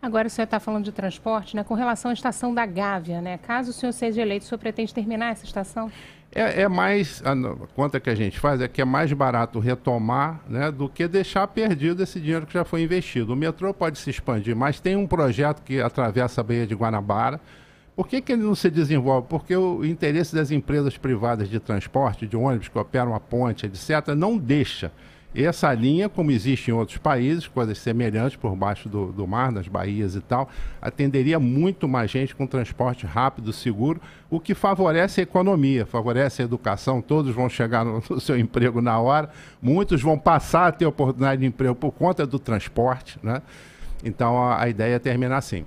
Agora o senhor está falando de transporte, né? Com relação à estação da Gávea, né? Caso o senhor seja eleito, o senhor pretende terminar essa estação? É, é mais a conta que a gente faz é que é mais barato retomar, né, do que deixar perdido esse dinheiro que já foi investido. O metrô pode se expandir, mas tem um projeto que atravessa a Baía de Guanabara. Por que, que ele não se desenvolve? Porque o interesse das empresas privadas de transporte, de ônibus que operam a ponte, etc., não deixa essa linha, como existe em outros países, coisas semelhantes por baixo do, do mar, nas baías e tal, atenderia muito mais gente com transporte rápido, seguro, o que favorece a economia, favorece a educação. Todos vão chegar no, no seu emprego na hora, muitos vão passar a ter oportunidade de emprego por conta do transporte, né? Então a, a ideia é terminar assim.